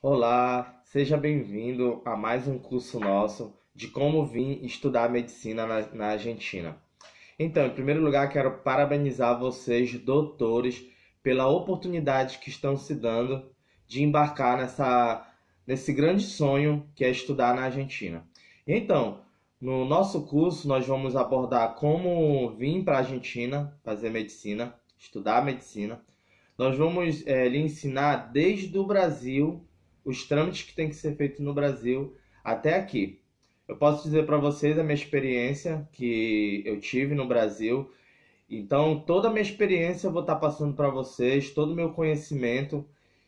Olá, seja bem-vindo a mais um curso nosso de como vim estudar medicina na, na, Argentina. Então, em primeiro lugar, quero parabenizar vocês, doutores, pela oportunidade que estão se dando de embarcar nessa, nesse grande sonho que é estudar na Argentina. Então, no nosso curso, nós vamos abordar como vir para a Argentina fazer medicina, estudar medicina. Nós vamos é, lhe ensinar desde o Brasil os trâmites que tem que ser feito no Brasil até aqui. Eu posso dizer para vocês a minha experiência que eu tive no Brasil. Então, toda a minha experiência eu vou estar tá passando para vocês, todo o meu conhecimento,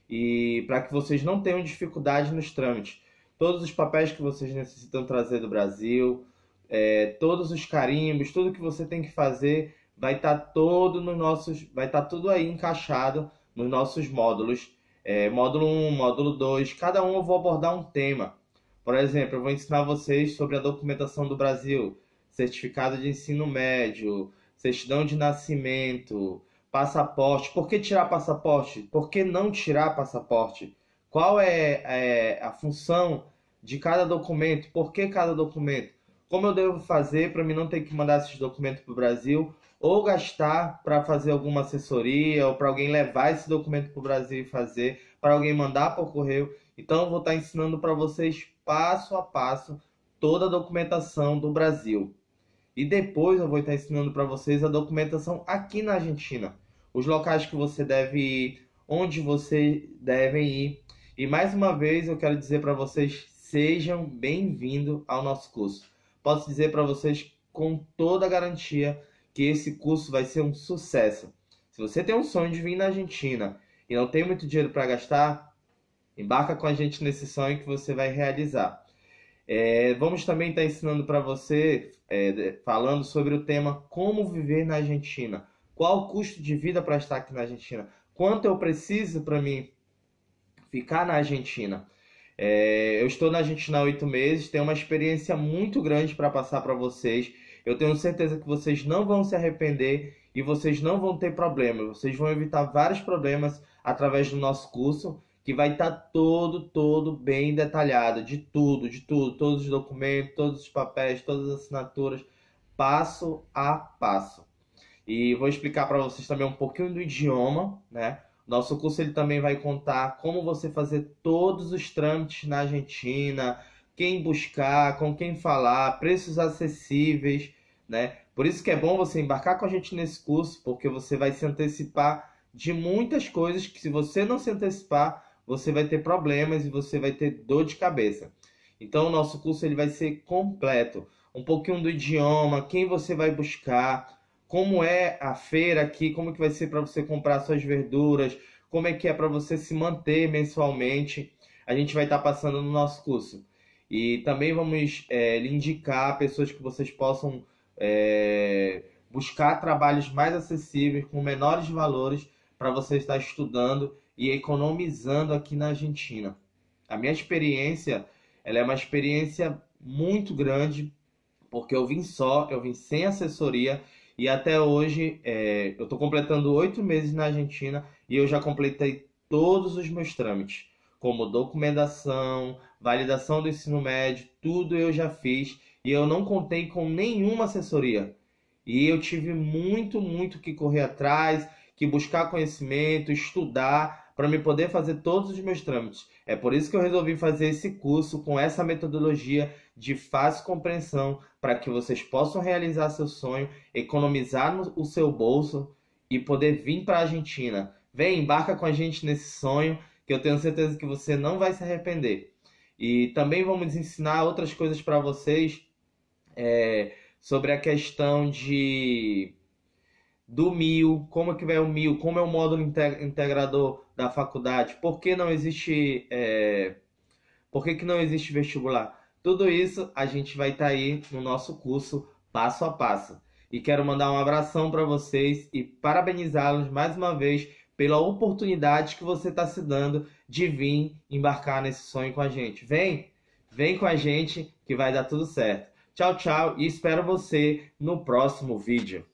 e para que vocês não tenham dificuldade nos trâmites. Todos os papéis que vocês necessitam trazer do Brasil, é, todos os carimbos, tudo que você tem que fazer vai estar tá todo nos nossos, vai estar tá tudo aí encaixado nos nossos módulos é, módulo 1, módulo 2, cada um eu vou abordar um tema. Por exemplo, eu vou ensinar vocês sobre a documentação do Brasil, certificado de ensino médio, certidão de nascimento, passaporte. Por que tirar passaporte? Por que não tirar passaporte? Qual é, é a função de cada documento? Por que cada documento? Como eu devo fazer para mim não ter que mandar esses documentos para o Brasil ou gastar para fazer alguma assessoria ou para alguém levar esse documento para o Brasil e fazer, para alguém mandar para o correio? Então, eu vou estar tá ensinando para vocês passo a passo toda a documentação do Brasil. E depois eu vou estar tá ensinando para vocês a documentação aqui na Argentina. Os locais que você deve ir, onde você deve ir. E mais uma vez eu quero dizer para vocês, sejam bem-vindos ao nosso curso posso dizer para vocês com toda a garantia que esse curso vai ser um sucesso. Se você tem um sonho de vir na Argentina e não tem muito dinheiro para gastar, embarca com a gente nesse sonho que você vai realizar. É, vamos também estar tá ensinando para você, é, falando sobre o tema como viver na Argentina. Qual o custo de vida para estar aqui na Argentina? Quanto eu preciso para mim ficar na Argentina? É, eu estou na Argentina há oito meses, tenho uma experiência muito grande para passar para vocês. Eu tenho certeza que vocês não vão se arrepender e vocês não vão ter problemas. Vocês vão evitar vários problemas através do nosso curso, que vai estar tá todo, todo bem detalhado, de tudo, de tudo, todos os documentos, todos os papéis, todas as assinaturas, passo a passo. E vou explicar para vocês também um pouquinho do idioma, né? Nosso curso ele também vai contar como você fazer todos os trâmites na Argentina, quem buscar, com quem falar, preços acessíveis, né? Por isso que é bom você embarcar com a gente nesse curso, porque você vai se antecipar de muitas coisas que se você não se antecipar, você vai ter problemas e você vai ter dor de cabeça. Então o nosso curso ele vai ser completo, um pouquinho do idioma, quem você vai buscar, como é a feira aqui, como que vai ser para você comprar suas verduras, como é que é para você se manter mensalmente. A gente vai estar tá passando no nosso curso. E também vamos é, lhe indicar pessoas que vocês possam é, buscar trabalhos mais acessíveis, com menores valores, para você estar estudando e economizando aqui na Argentina. A minha experiência, ela é uma experiência muito grande, porque eu vim só, eu vim sem assessoria, e até hoje, é, eu estou completando oito meses na Argentina e eu já completei todos os meus trâmites, como documentação, validação do ensino médio, tudo eu já fiz e eu não contei com nenhuma assessoria. E eu tive muito, muito que correr atrás, que buscar conhecimento, estudar para me poder fazer todos os meus trâmites. É por isso que eu resolvi fazer esse curso com essa metodologia de fácil compreensão para que vocês possam realizar seu sonho, economizar no, o seu bolso e poder vir para a Argentina. Vem, embarca com a gente nesse sonho que eu tenho certeza que você não vai se arrepender. E também vamos ensinar outras coisas para vocês é, sobre a questão de do mil, como é que vai o mil, como é o módulo integrador da faculdade, por que não existe, é, por que, que não existe vestibular. Tudo isso a gente vai estar tá aí no nosso curso passo a passo. E quero mandar um abração para vocês e parabenizá-los mais uma vez pela oportunidade que você está se dando de vir embarcar nesse sonho com a gente. Vem, vem com a gente que vai dar tudo certo. Tchau, tchau e espero você no próximo vídeo.